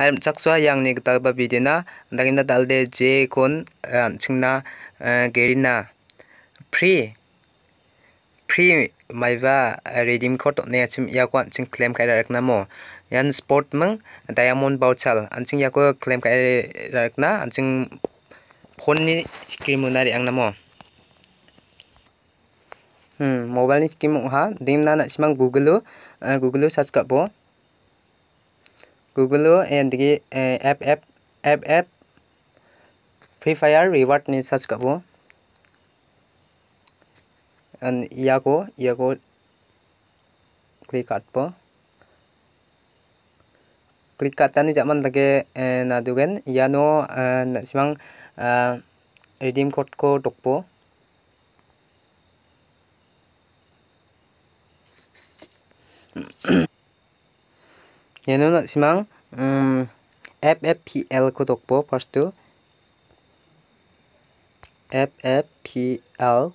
harim chakswa yangni gitalba bidena dakina dalde je kon chingna gerina pre pre maiba redeem code ne achim yakwa ching claim kai rakna mo yan sport mang diamond voucher anching yakwa claim kai rakna anching phone ni screen munari angna mo mobile scheme हा दीम ना सिमांग Google Google search करबो গুগলেও এদিকে app app app app free fire revert নিয়ে search করবো ইয়াকো ইয়াকো ক্লিক কাটব ক্লিক কাটতানি যাবান লাগে নাদুগেন ইয়ানো সিমান ৰিডিম কোডক ডকব হম 얘는 심망 음, FFPL 구독부 퍼스트 FFPL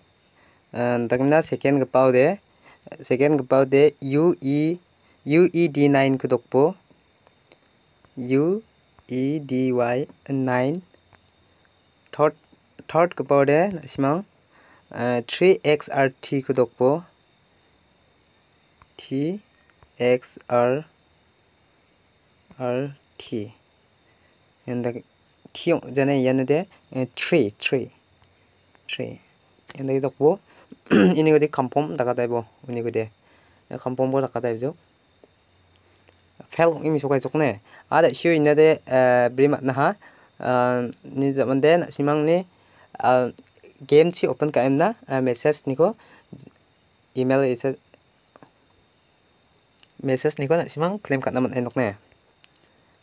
다음나 세컨 급파우데 세컨 급파우데 UE UED9 구독부 UEDY9 third third 급파우데 심망 3XRT 구독부 TXRT আৰ থ্ৰী থ্ৰী যেনে ইয়ানতে থ্ৰী থ্ৰী থ্ৰী এনেকৈ থাকিব এনেকৈ কামপম থকা টাইপ এনেকৈ কামপমবোৰ থকা টাইপ ফেল ইমি চকাই চক নে আৰু সিও ইনাতে ব্ৰিমাত নাহা নিজে সিমাননি গেম চি অপেন কৰিম না মেছেজ নিক ইমেইল মেছেজ নিক সিমান ক্লেইম কাটনামান এনেকনে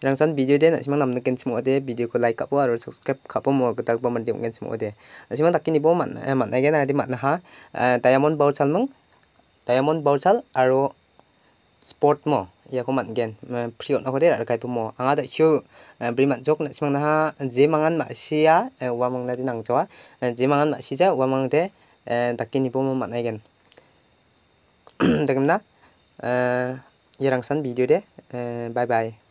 Yang san video deh nak simak nama kan semua deh video ko like kapu atau subscribe kapu mau kita kapu mandi kan semua deh. Nak simak tak kini boh mat, eh mat lagi nak lah, di mat nha. Lah, eh, diamond bau sal mung, diamond bau sal atau sport mo, ya ko mat gen. Eh, Priot aku deh ada kapu mo. Angat ah, show eh, beri mat jok nak simak nha. Lah, Jemangan mak sia, wa mang nanti nang jawa. Ha. Jemangan mak sia, wa mang deh tak kini boh mat lagi gen. Tak kena. Yang san video deh. Bye bye.